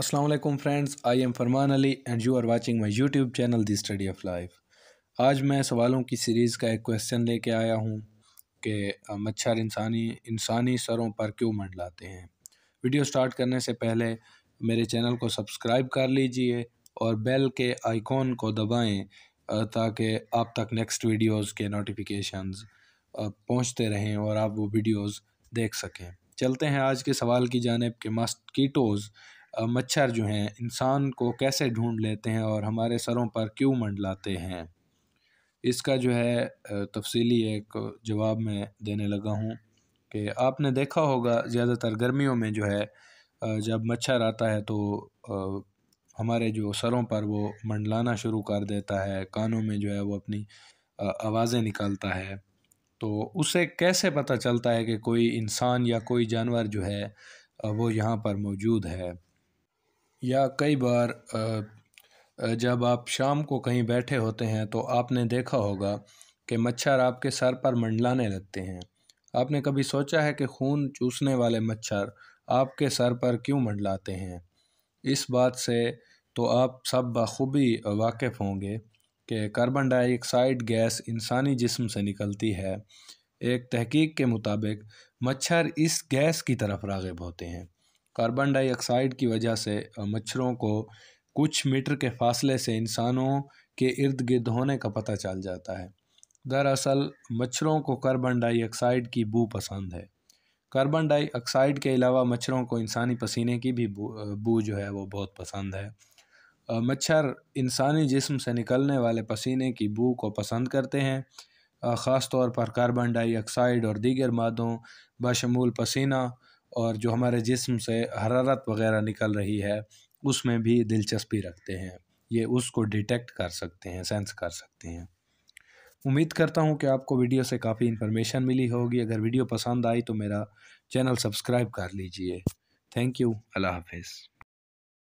Aslam friends I am Farman Ali and you are watching my YouTube channel the study of life आज मैं सवालों की series का एक क्वेश्चन लेके आया हूँ कि मच्छर इंसानी इंसानी सरों पर क्यों मंडलाते हैं वीडियो स्टार्ट करने से पहले मेरे चैनल को सब्सक्राइब कर लीजिए और बेल के आइकॉन को दबाएँ ताकि आप तक नेक्स्ट वीडियोज़ के नोटिफिकेशन पहुँचते रहें और आप वो वीडियोज़ देख सकें चलते हैं आज के सवाल की जानब कि मस्ट मच्छर जो हैं इंसान को कैसे ढूंढ लेते हैं और हमारे सरों पर क्यों मंडलाते हैं इसका जो है तफसीली एक जवाब मैं देने लगा हूँ कि आपने देखा होगा ज़्यादातर गर्मियों में जो है जब मच्छर आता है तो हमारे जो सरों पर वो मंडलाना शुरू कर देता है कानों में जो है वो अपनी आवाज़ें निकालता है तो उसे कैसे पता चलता है कि कोई इंसान या कोई जानवर जो है वो यहाँ पर मौजूद है या कई बार जब आप शाम को कहीं बैठे होते हैं तो आपने देखा होगा कि मच्छर आपके सर पर मंडलाने लगते हैं आपने कभी सोचा है कि खून चूसने वाले मच्छर आपके सर पर क्यों मंडलाते हैं इस बात से तो आप सब बखूबी वाकिफ़ होंगे कि कार्बन डाइऑक्साइड गैस इंसानी जिस्म से निकलती है एक तहकीक के मुताबिक मच्छर इस गैस की तरफ रागब होते हैं कार्बन डाइऑक्साइड की वजह से मच्छरों को कुछ मीटर के फासले से इंसानों के इर्द गिर्द होने का पता चल जाता है दरअसल मच्छरों को कार्बन डाइऑक्साइड की बू पसंद है कार्बन डाइऑक्साइड के अलावा मच्छरों को इंसानी पसीने की भी बू, बू जो है वो बहुत पसंद है मच्छर इंसानी जिस्म से निकलने वाले पसीने की बू को पसंद करते हैं ख़ास तौर पर कार्बन डाइऑक्साइड और दीगर मादों बशमूल पसीना और जो हमारे जिस्म से हरारत वगैरह निकल रही है उसमें भी दिलचस्पी रखते हैं ये उसको डिटेक्ट कर सकते हैं सेंस कर सकते हैं उम्मीद करता हूँ कि आपको वीडियो से काफ़ी इन्फॉर्मेशन मिली होगी अगर वीडियो पसंद आई तो मेरा चैनल सब्सक्राइब कर लीजिए थैंक यू अल्लाह हाफिज़